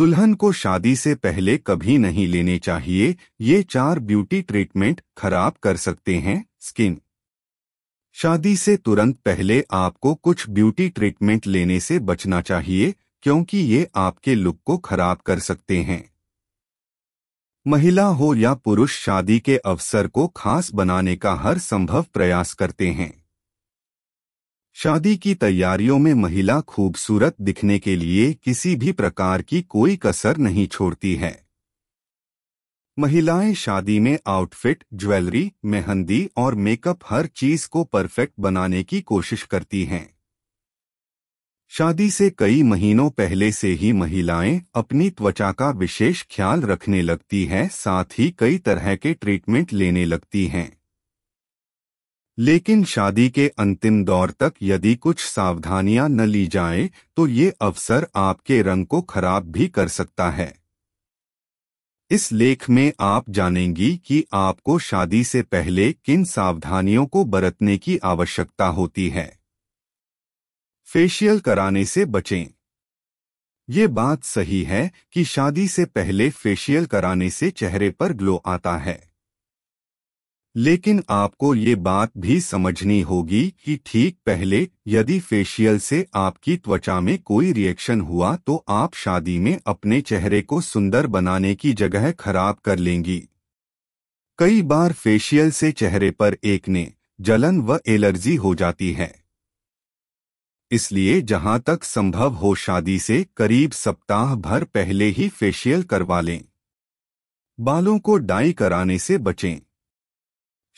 दुल्हन को शादी से पहले कभी नहीं लेने चाहिए ये चार ब्यूटी ट्रीटमेंट खराब कर सकते हैं स्किन शादी से तुरंत पहले आपको कुछ ब्यूटी ट्रीटमेंट लेने से बचना चाहिए क्योंकि ये आपके लुक को खराब कर सकते हैं महिला हो या पुरुष शादी के अवसर को खास बनाने का हर संभव प्रयास करते हैं शादी की तैयारियों में महिला खूबसूरत दिखने के लिए किसी भी प्रकार की कोई कसर नहीं छोड़ती है महिलाएं शादी में आउटफिट ज्वेलरी मेहंदी और मेकअप हर चीज को परफेक्ट बनाने की कोशिश करती हैं शादी से कई महीनों पहले से ही महिलाएं अपनी त्वचा का विशेष ख्याल रखने लगती हैं साथ ही कई तरह के ट्रीटमेंट लेने लगती हैं लेकिन शादी के अंतिम दौर तक यदि कुछ सावधानियां न ली जाएं, तो ये अवसर आपके रंग को खराब भी कर सकता है इस लेख में आप जानेंगी कि आपको शादी से पहले किन सावधानियों को बरतने की आवश्यकता होती है फेशियल कराने से बचें ये बात सही है कि शादी से पहले फेशियल कराने से चेहरे पर ग्लो आता है लेकिन आपको ये बात भी समझनी होगी कि ठीक पहले यदि फेशियल से आपकी त्वचा में कोई रिएक्शन हुआ तो आप शादी में अपने चेहरे को सुंदर बनाने की जगह खराब कर लेंगी कई बार फेशियल से चेहरे पर एक ने जलन व एलर्जी हो जाती है इसलिए जहां तक संभव हो शादी से करीब सप्ताह भर पहले ही फेशियल करवा लें बालों को डाई कराने से बचें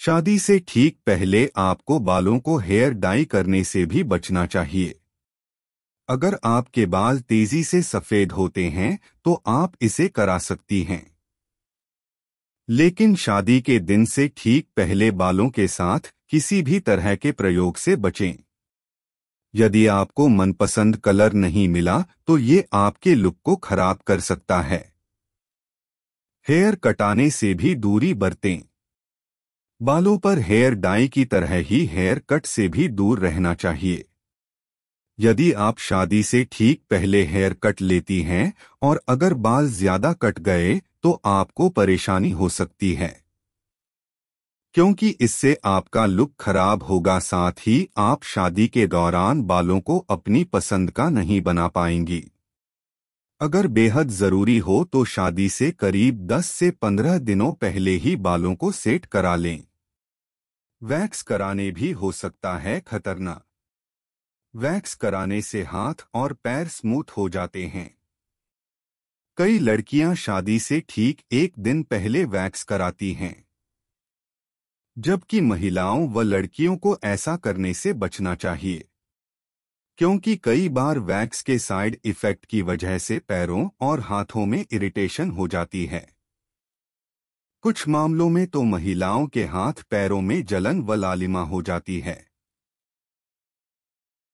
शादी से ठीक पहले आपको बालों को हेयर डाई करने से भी बचना चाहिए अगर आपके बाल तेजी से सफेद होते हैं तो आप इसे करा सकती हैं लेकिन शादी के दिन से ठीक पहले बालों के साथ किसी भी तरह के प्रयोग से बचें यदि आपको मनपसंद कलर नहीं मिला तो ये आपके लुक को खराब कर सकता है हेयर कटाने से भी दूरी बरतें बालों पर हेयर डाई की तरह ही हेयर कट से भी दूर रहना चाहिए यदि आप शादी से ठीक पहले हेयर कट लेती हैं और अगर बाल ज्यादा कट गए तो आपको परेशानी हो सकती है क्योंकि इससे आपका लुक खराब होगा साथ ही आप शादी के दौरान बालों को अपनी पसंद का नहीं बना पाएंगी अगर बेहद ज़रूरी हो तो शादी से करीब 10 से 15 दिनों पहले ही बालों को सेट करा लें वैक्स कराने भी हो सकता है खतरनाक वैक्स कराने से हाथ और पैर स्मूथ हो जाते हैं कई लड़कियां शादी से ठीक एक दिन पहले वैक्स कराती हैं जबकि महिलाओं व लड़कियों को ऐसा करने से बचना चाहिए क्योंकि कई बार वैक्स के साइड इफेक्ट की वजह से पैरों और हाथों में इरिटेशन हो जाती है कुछ मामलों में तो महिलाओं के हाथ पैरों में जलन व लालिमा हो जाती है